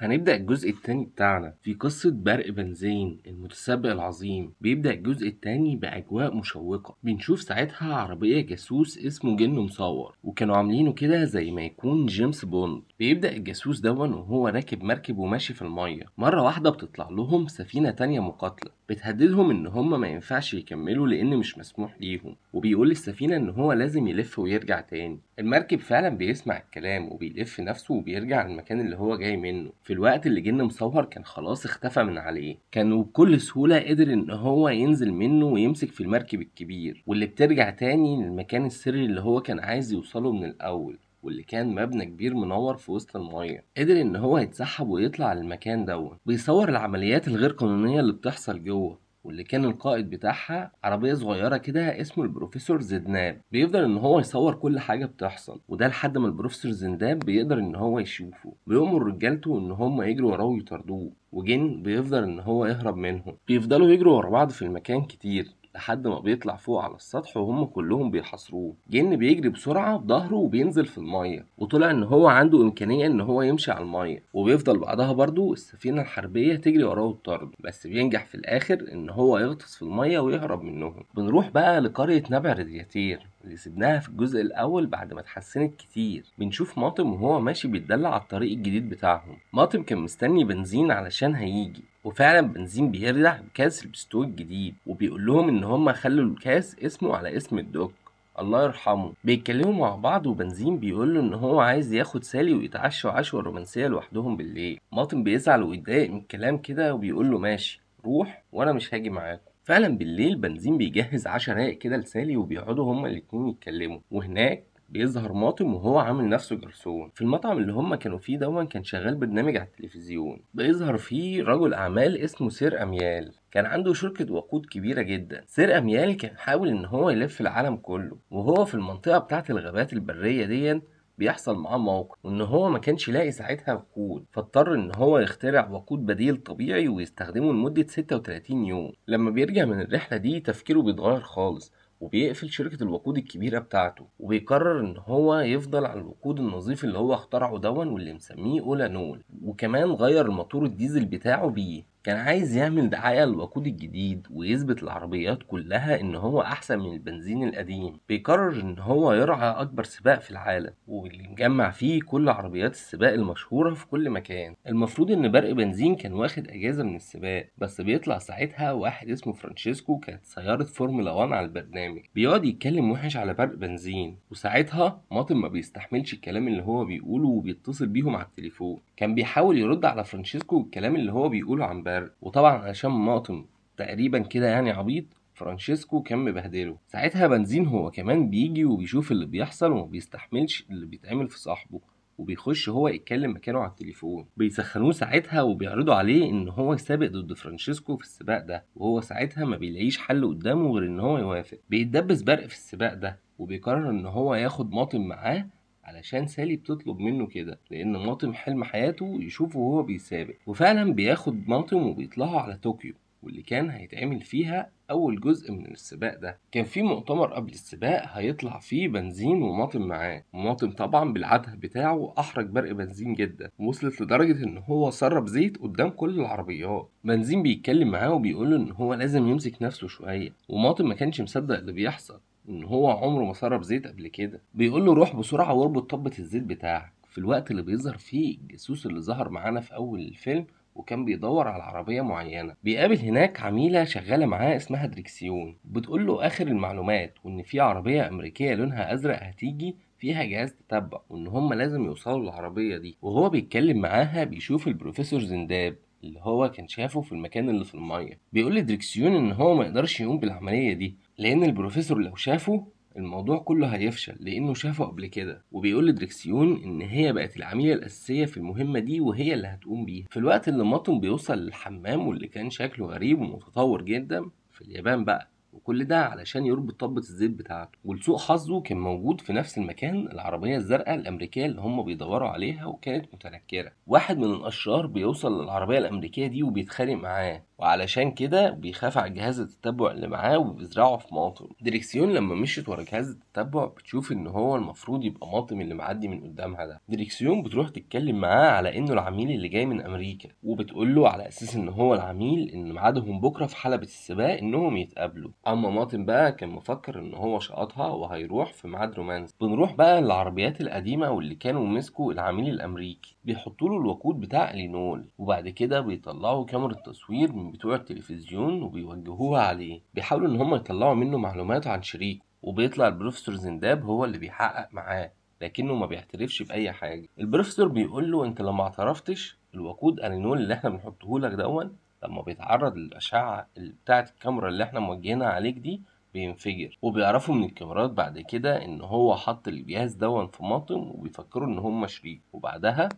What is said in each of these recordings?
هنبدأ الجزء التاني بتاعنا في قصة برق بنزين المتسبق العظيم بيبدأ الجزء التاني بأجواء مشوقة بنشوف ساعتها عربية جاسوس اسمه جن مصور وكانوا عاملينه كده زي ما يكون جيمس بوند بيبدأ الجاسوس دون وهو راكب مركب وماشي في المية مرة واحدة بتطلع لهم سفينة تانية مقاتلة بتهددهم ان هم ما ينفعش يكملوا لان مش مسموح ليهم وبيقول للسفينة ان هو لازم يلف ويرجع تاني المركب فعلا بيسمع الكلام وبيلف نفسه وبيرجع للمكان اللي هو جاي منه في الوقت اللي جن مصور كان خلاص اختفى من عليه كان وبكل سهولة قدر ان هو ينزل منه ويمسك في المركب الكبير واللي بترجع تاني للمكان السري اللي هو كان عايز يوصله من الاول واللي كان مبنى كبير منور في وسط الميه قدر ان هو يتسحب ويطلع للمكان المكان دوت بيصور العمليات الغير قانونيه اللي بتحصل جوه واللي كان القائد بتاعها عربيه صغيره كده اسمه البروفيسور زدناب بيفضل ان هو يصور كل حاجه بتحصل وده لحد ما البروفيسور زنداب بيقدر ان هو يشوفه بيامر رجالته ان هم يجروا وراه ويطاردوه وجن بيفضل ان هو يهرب منهم بيفضلوا يجروا ورا بعض في المكان كتير لحد ما بيطلع فوق على السطح وهم كلهم بيحاصروه جن بيجري بسرعه بظهره وبينزل في الميه وطلع ان هو عنده امكانيه ان هو يمشي على الميه وبيفضل بعدها برضه السفينه الحربيه تجري وراه وتطارده بس بينجح في الاخر ان هو يغطس في الميه ويهرب منهم بنروح بقى لقريه نبع ردياتير اللي سيبناها في الجزء الاول بعد ما اتحسنت كتير بنشوف ماطم وهو ماشي بيتدلع على الطريق الجديد بتاعهم ماطم كان مستني بنزين علشان هيجي وفعلا بنزين بيرجع بكاس البستو الجديد وبيقول لهم ان هم خلوا الكاس اسمه على اسم الدوك الله يرحمه بيتكلموا مع بعض وبنزين بيقول له ان هو عايز ياخد سالي ويتعشوا عشوه رومانسيه لوحدهم بالليل ماطن بيزعل ويتضايق من الكلام كده وبيقول له ماشي روح وانا مش هاجي معاكم فعلا بالليل بنزين بيجهز عشاء رايق كده لسالي وبيقعدوا هما الاتنين يتكلموا وهناك بيظهر ماطم وهو عامل نفسه جرسون في المطعم اللي هما كانوا فيه دوما كان شغال برنامج على التلفزيون بيظهر فيه رجل اعمال اسمه سير اميال كان عنده شركة وقود كبيرة جدا سير أميال كان حاول إن هو يلف العالم كله وهو في المنطقة بتاعت الغابات البرية دي بيحصل معاه موقف وان هو ما كانش لاقي ساعتها وقود فاضطر ان هو يخترع وقود بديل طبيعي ويستخدمه لمدة 36 يوم لما بيرجع من الرحلة دي تفكيره بيتغير خالص وبيقفل شركة الوقود الكبيرة بتاعته وبيقرر ان هو يفضل على الوقود النظيف اللي هو اخترعه دون واللي مسميه اولانول وكمان غير الموتور الديزل بتاعه بيه كان عايز يعمل دعاية للوقود الجديد ويثبت العربيات كلها إن هو أحسن من البنزين القديم بيقرر إن هو يرعى أكبر سباق في العالم واللي مجمع فيه كل عربيات السباق المشهورة في كل مكان المفروض إن برق بنزين كان واخد أجازة من السباق بس بيطلع ساعتها واحد اسمه فرانشيسكو كانت سيارة فورمولا 1 على البرنامج بيقعد يتكلم وحش على برق بنزين وساعتها ماطم ما بيستحملش الكلام اللي هو بيقوله وبيتصل بيهم على التليفون كان بيحاول يرد على فرانشيسكو الكلام اللي هو بيقوله عن برق الفرق وطبعا عشان مواطن تقريبا كده يعني عبيط فرانشيسكو كان مبهدله ساعتها بنزين هو كمان بيجي وبيشوف اللي بيحصل وما بيستحملش اللي بيتعمل في صاحبه وبيخش هو يتكلم مكانه على التليفون بيسخنوه ساعتها وبيعرضوا عليه ان هو يسابق ضد فرانشيسكو في السباق ده وهو ساعتها ما بيلاقيش حل قدامه غير ان هو يوافق بيتدبس برق في السباق ده وبيقرر ان هو ياخد ماطم معاه علشان سالي بتطلب منه كده لان ماطم حلم حياته يشوفه وهو بيسابق وفعلا بياخد ماطم وبيطلعوا على طوكيو واللي كان هيتعمل فيها أول جزء من السباق ده كان في مؤتمر قبل السباق هيطلع فيه بنزين وماطم معاه وماطم طبعا بالعته بتاعه أحرج برق بنزين جدا وصلت لدرجة إن هو سرب زيت قدام كل العربيات بنزين بيتكلم معاه وبيقول إن هو لازم يمسك نفسه شوية وماطم ما كانش مصدق اللي بيحصل ان هو عمره ما سرب زيت قبل كده بيقول له روح بسرعه واربط طبه الزيت بتاعك في الوقت اللي بيظهر فيه الجاسوس اللي ظهر معانا في اول الفيلم وكان بيدور على عربيه معينه بيقابل هناك عميله شغاله معاه اسمها دريكسيون بتقول له اخر المعلومات وان في عربيه امريكيه لونها ازرق هتيجي فيها جهاز تتبع وان هم لازم يوصلوا للعربيه دي وهو بيتكلم معاها بيشوف البروفيسور زنداب اللي هو كان شافه في المكان اللي في الميه بيقول لدريكسيون ان هو ما يقدرش يقوم بالعمليه دي لان البروفيسور لو شافه الموضوع كله هيفشل لانه شافه قبل كده وبيقول لدريكسيون ان هي بقت العميله الاساسيه في المهمه دي وهي اللي هتقوم بيها في الوقت اللي ماتون بيوصل للحمام واللي كان شكله غريب ومتطور جدا في اليابان بقى وكل ده علشان يربط طبة الزيت بتاعته ولسوء حظه كان موجود في نفس المكان العربية الزرقاء الأمريكية اللي هم بيدوروا عليها وكانت متنكرة واحد من الأشرار بيوصل للعربية الأمريكية دي وبيتخانق معاه وعلشان كده بيخاف على جهاز التتبع اللي معاه وبيزرعه في ماطم دريكسيون لما مشيت ورا جهاز التتبع بتشوف ان هو المفروض يبقى ماطم اللي معدي من قدامها ده دريكسيون بتروح تتكلم معاه على انه العميل اللي جاي من امريكا وبتقول له على اساس ان هو العميل ان ميعادهم بكره في حلبه السباق انهم يتقابلوا اما ماطم بقى كان مفكر ان هو شقطها وهيروح في ميعاد رومانس بنروح بقى للعربيات القديمه واللي كانوا مسكوا العميل الامريكي بيحطوا له الوقود بتاع الينول وبعد كده بيطلعوا كاميرا تصوير من بتوع التلفزيون وبيوجهوها عليه بيحاولوا ان هم يطلعوا منه معلومات عن شريكه وبيطلع البروفيسور زنداب هو اللي بيحقق معاه لكنه ما بيعترفش باي حاجه البروفيسور بيقول له انت لو ما اعترفتش الوقود انينول اللي احنا بنحطه لك دون لما بيتعرض للاشعه بتاعه الكاميرا اللي احنا موجهينها عليك دي بينفجر وبيعرفوا من الكاميرات بعد كده ان هو حط الجهاز دون في مطم وبيفكروا ان هم شريك وبعدها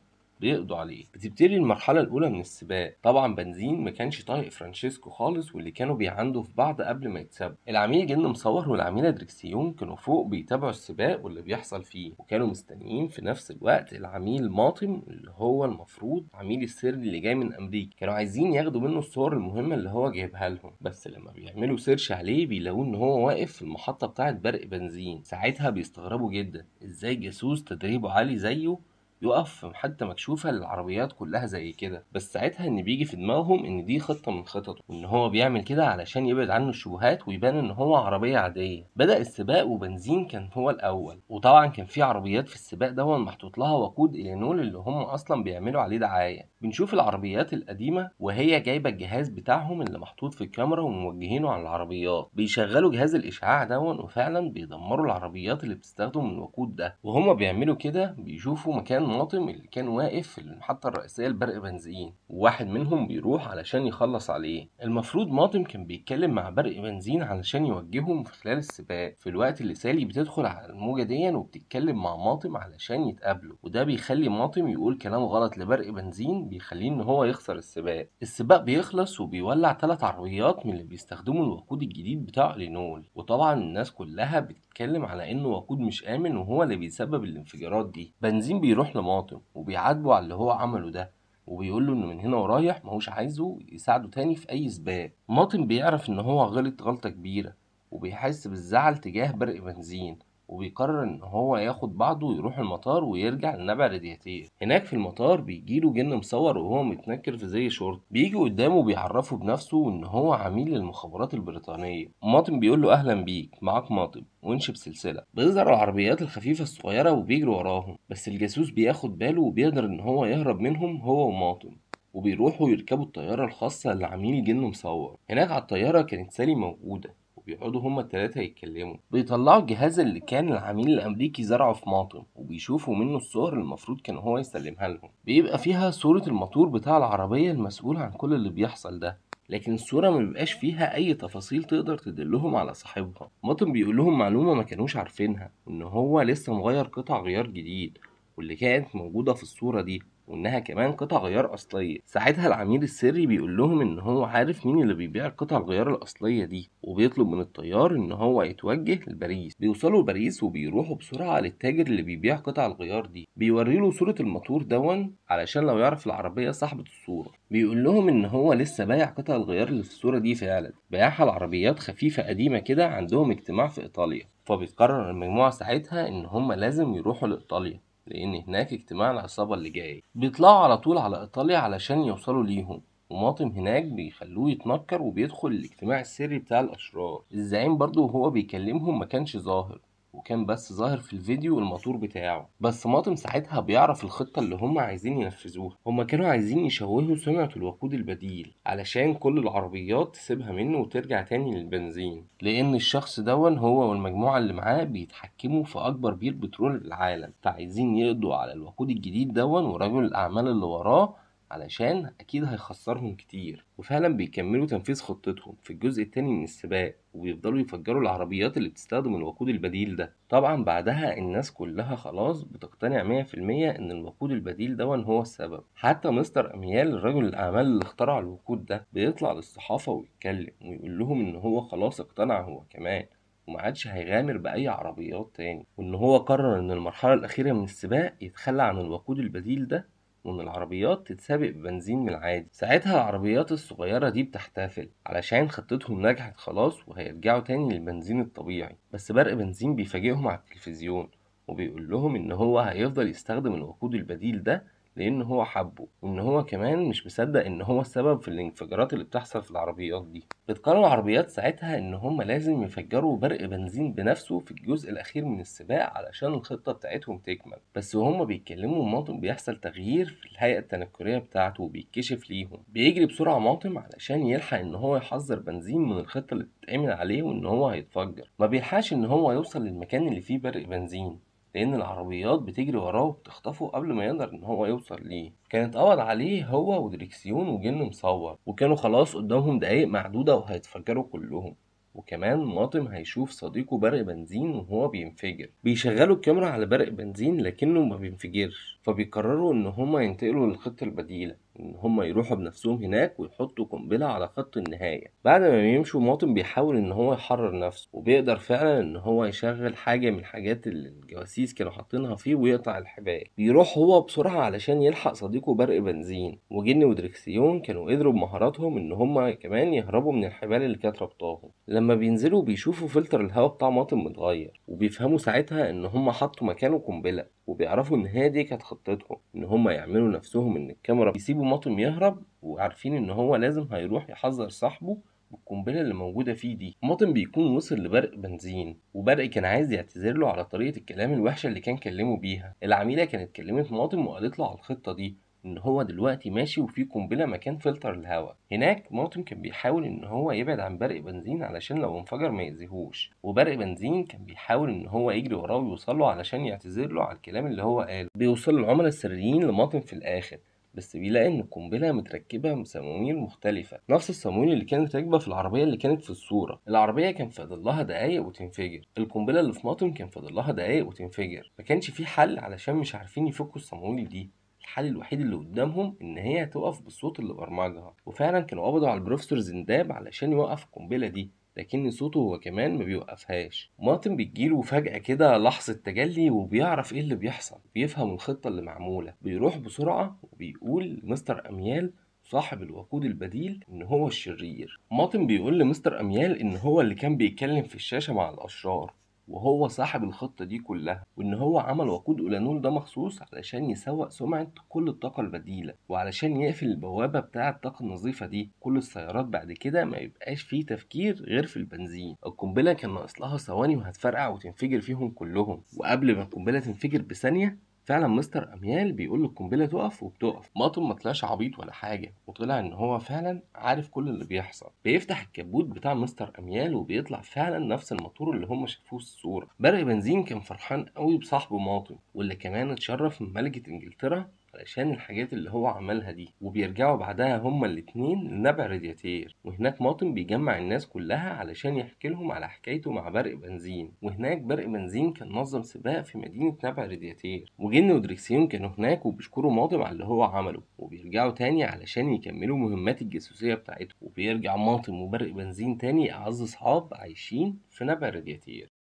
بيقضوا عليه بتبتدي المرحله الاولى من السباق طبعا بنزين ما كانش طايق فرانشيسكو خالص واللي كانوا بيعندوا في بعض قبل ما يتسابقوا العميل جن مصور والعميله دريكسيون كانوا فوق بيتابعوا السباق واللي بيحصل فيه وكانوا مستنيين في نفس الوقت العميل ماطم اللي هو المفروض عميل السري اللي جاي من امريكا كانوا عايزين ياخدوا منه الصور المهمه اللي هو جايبها لهم بس لما بيعملوا سيرش عليه بيلاقوه ان هو واقف في المحطه بتاعه برق بنزين ساعتها بيستغربوا جدا ازاي جاسوس تدريبه عالي زيه يقف في محطة مكشوفة للعربيات كلها زي كده بس ساعتها ان بيجي في دماغهم ان دي خطة من خططه وان هو بيعمل كده علشان يبعد عنه الشبهات ويبان ان هو عربية عادية بدأ السباق وبنزين كان هو الاول وطبعا كان في عربيات في السباق دون محطوط لها وقود الينول اللي هم اصلا بيعملوا عليه دعاية بنشوف العربيات القديمة وهي جايبة الجهاز بتاعهم اللي محطوط في الكاميرا وموجهينه على العربيات بيشغلوا جهاز الاشعاع دون وفعلا بيدمروا العربيات اللي بتستخدم الوقود ده وهما بيعملوا كده بيشوفوا مكان المطماطم اللي كان واقف في المحطة الرئيسية لبرق بنزين وواحد منهم بيروح علشان يخلص عليه المفروض ماطم كان بيتكلم مع برق بنزين علشان يوجههم في خلال السباق في الوقت اللي سالي بتدخل على الموجة دي وبتتكلم مع ماطم علشان يتقابلوا وده بيخلي ماطم يقول كلام غلط لبرق بنزين بيخليه ان هو يخسر السباق السباق بيخلص وبيولع ثلاث عربيات من اللي بيستخدموا الوقود الجديد بتاع لينول وطبعا الناس كلها بتتكلم على انه وقود مش امن وهو اللي بيسبب الانفجارات دي بنزين بيروح لماطم وبيعاتبه على اللي هو عمله ده وبيقول له انه من هنا ورايح هوش عايزه يساعده تاني في اي سباق ماطم بيعرف ان هو غلط غلطه كبيره وبيحس بالزعل تجاه برق بنزين وبيقرر ان هو ياخد بعضه ويروح المطار ويرجع لنبع رادياتير هناك في المطار بيجيله جن مصور وهو متنكر في زي شورت بيجي قدامه بيعرفه بنفسه ان هو عميل للمخابرات البريطانيه ماطم بيقول له اهلا بيك معاك ماطم وانشب سلسله بيظهر العربيات الخفيفه الصغيره وبيجري وراهم بس الجاسوس بياخد باله وبيقدر ان هو يهرب منهم هو وماطم وبيروحوا يركبوا الطيارة الخاصة لعميل جن مصور هناك على الطيارة كانت سالي موجودة بيقعدوا هما التلاتة يتكلموا بيطلعوا الجهاز اللي كان العميل الأمريكي زرعه في ماطم وبيشوفوا منه الصور المفروض كان هو يسلمها لهم بيبقى فيها صورة الماتور بتاع العربية المسؤول عن كل اللي بيحصل ده لكن الصورة ما بيبقاش فيها أي تفاصيل تقدر تدلهم على صاحبها ماطم بيقول لهم معلومة ما كانوش عارفينها إن هو لسه مغير قطع غيار جديد واللي كانت موجودة في الصورة دي وانها كمان قطع غيار اصليه ساعتها العميل السري بيقول لهم ان هو عارف مين اللي بيبيع قطع الغيار الاصليه دي وبيطلب من الطيار ان هو يتوجه لباريس بيوصلوا باريس وبيروحوا بسرعه للتاجر اللي بيبيع قطع الغيار دي بيوريله صوره الموتور دون علشان لو يعرف العربيه صاحبه الصوره بيقول لهم ان هو لسه بايع قطع الغيار اللي في الصوره دي فعلا بايعها العربيات خفيفه قديمه كده عندهم اجتماع في ايطاليا فبيقرر المجموعه ساعتها ان هم لازم يروحوا لايطاليا لأن هناك اجتماع العصابة اللي جاي بيطلعوا على طول على إيطاليا علشان يوصلوا ليهم وماطم هناك بيخلوه يتنكر وبيدخل الاجتماع السري بتاع الأشرار الزعيم برضه وهو بيكلمهم ما كانش ظاهر وكان بس ظاهر في الفيديو الموتور بتاعه بس ماطم ساعتها بيعرف الخطة اللي هم عايزين ينفذوها هم كانوا عايزين يشوهوا سمعة الوقود البديل علشان كل العربيات تسيبها منه وترجع تاني للبنزين لأن الشخص دون هو والمجموعة اللي معاه بيتحكموا في أكبر بير بترول في العالم فعايزين يقضوا على الوقود الجديد دون ورجل الأعمال اللي وراه علشان أكيد هيخسرهم كتير وفعلا بيكملوا تنفيذ خطتهم في الجزء التاني من السباق وبيفضلوا يفجروا العربيات اللي بتستخدم الوقود البديل ده طبعا بعدها الناس كلها خلاص بتقتنع 100% ان الوقود البديل دون هو السبب حتى مستر اميال رجل الاعمال اللي اخترع الوقود ده بيطلع للصحافه ويتكلم ويقول لهم ان هو خلاص اقتنع هو كمان وما عادش هيغامر بأي عربيات تاني وإن هو قرر إن المرحلة الأخيرة من السباق يتخلى عن الوقود البديل ده وان العربيات تتسابق ببنزين من العادي ساعتها العربيات الصغيره دي بتحتفل علشان خطتهم نجحت خلاص وهيرجعوا تاني للبنزين الطبيعي بس برق بنزين بيفاجئهم على التلفزيون وبيقول لهم ان هو هيفضل يستخدم الوقود البديل ده لان هو حبه وان هو كمان مش مصدق ان هو السبب في الانفجارات اللي بتحصل في العربيات دي بتقرر العربيات ساعتها ان هم لازم يفجروا برق بنزين بنفسه في الجزء الاخير من السباق علشان الخطه بتاعتهم تكمل بس وهم بيتكلموا ماطم بيحصل تغيير في الهيئه التنكريه بتاعته وبيتكشف ليهم بيجري بسرعه ماطم علشان يلحق ان هو يحذر بنزين من الخطه اللي بتتعمل عليه وان هو هيتفجر ما بيلحقش ان هو يوصل للمكان اللي فيه برق بنزين لان العربيات بتجري وراه وبتخطفه قبل ما يقدر ان هو يوصل ليه كانت قبض عليه هو ودريكسيون وجن مصور وكانوا خلاص قدامهم دقايق معدوده وهيتفجروا كلهم وكمان ماطم هيشوف صديقه برق بنزين وهو بينفجر بيشغلوا الكاميرا على برق بنزين لكنه ما بينفجرش فبيقرروا ان هما ينتقلوا للخطة البديلة ان هما يروحوا بنفسهم هناك ويحطوا قنبلة على خط النهاية بعد ما بيمشوا مواطن بيحاول ان هو يحرر نفسه وبيقدر فعلا ان هو يشغل حاجة من الحاجات اللي الجواسيس كانوا حاطينها فيه ويقطع الحبال بيروح هو بسرعة علشان يلحق صديقه برق بنزين وجني ودريكسيون كانوا قدروا بمهاراتهم ان هما كمان يهربوا من الحبال اللي كانت ربطاهم لما بينزلوا بيشوفوا فلتر الهواء بتاع مواطن متغير وبيفهموا ساعتها ان هما حطوا مكانه قنبلة وبيعرفوا ان هي دي كانت خطتهم ان هم يعملوا نفسهم ان الكاميرا يسيبوا ماتم يهرب وعارفين ان هو لازم هيروح يحذر صاحبه بالقنبلة اللي موجودة فيه دي ماطن بيكون وصل لبرق بنزين وبرق كان عايز يعتذر له على طريقة الكلام الوحشة اللي كان كلمه بيها العميلة كانت كلمت ماطن وقالت له على الخطة دي ان هو دلوقتي ماشي وفي قنبله مكان فلتر الهواء هناك مارتن كان بيحاول ان هو يبعد عن برق بنزين علشان لو انفجر ما يأذيهوش وبرق بنزين كان بيحاول ان هو يجري وراه ويوصل له علشان يعتذر له على الكلام اللي هو قاله بيوصل العملاء السريين لمارتن في الاخر بس بيلاقي ان القنبله متركبه بصواميل مختلفه نفس الصواميل اللي كانت راكبه في العربيه اللي كانت في الصوره العربيه كان فاضل لها دقايق وتنفجر القنبله اللي في مطن كان فاضل لها دقايق وتنفجر ما كانش في حل علشان مش عارفين يفكوا الصواميل دي الحل الوحيد اللي قدامهم ان هي تقف بالصوت اللي برمجها وفعلا كانوا قبضوا على البروفيسور زنداب علشان يوقف القنبله دي لكن صوته هو كمان ما بيوقفهاش مارتن بتجيله فجأة كده لحظة تجلي وبيعرف ايه اللي بيحصل بيفهم الخطة اللي معمولة بيروح بسرعة وبيقول لمستر أميال صاحب الوقود البديل ان هو الشرير مارتن بيقول لمستر اميال ان هو اللي كان بيتكلم في الشاشه مع الاشرار وهو صاحب الخطة دي كلها وإن هو عمل وقود أولانول ده مخصوص علشان يسوق سمعة كل الطاقة البديلة وعلشان يقفل البوابة بتاعة الطاقة النظيفة دي كل السيارات بعد كده ما يبقاش فيه تفكير غير في البنزين القنبلة كان ناقص لها ثواني وهتفرقع وتنفجر فيهم كلهم وقبل ما القنبلة تنفجر بثانية فعلا مستر اميال بيقول القنبله تقف وبتقف ماتم ما طلعش عبيط ولا حاجه وطلع ان هو فعلا عارف كل اللي بيحصل بيفتح الكبوت بتاع مستر اميال وبيطلع فعلا نفس الموتور اللي هم شافوه في الصوره برق بنزين كان فرحان قوي بصاحبه ماتم واللي كمان اتشرف من ملكه انجلترا علشان الحاجات اللي هو عملها دي وبيرجعوا بعدها هما الاتنين لنبع رادياتير وهناك ماطن بيجمع الناس كلها علشان يحكي لهم على حكايته مع برق بنزين وهناك برق بنزين كان نظم سباق في مدينة نبع رادياتير وجن ودريكسيون كانوا هناك وبيشكروا ماطن على اللي هو عمله وبيرجعوا تاني علشان يكملوا مهمات الجاسوسية بتاعتهم وبيرجع ماطن وبرق بنزين تاني أعز صحاب عايشين في نبع رادياتير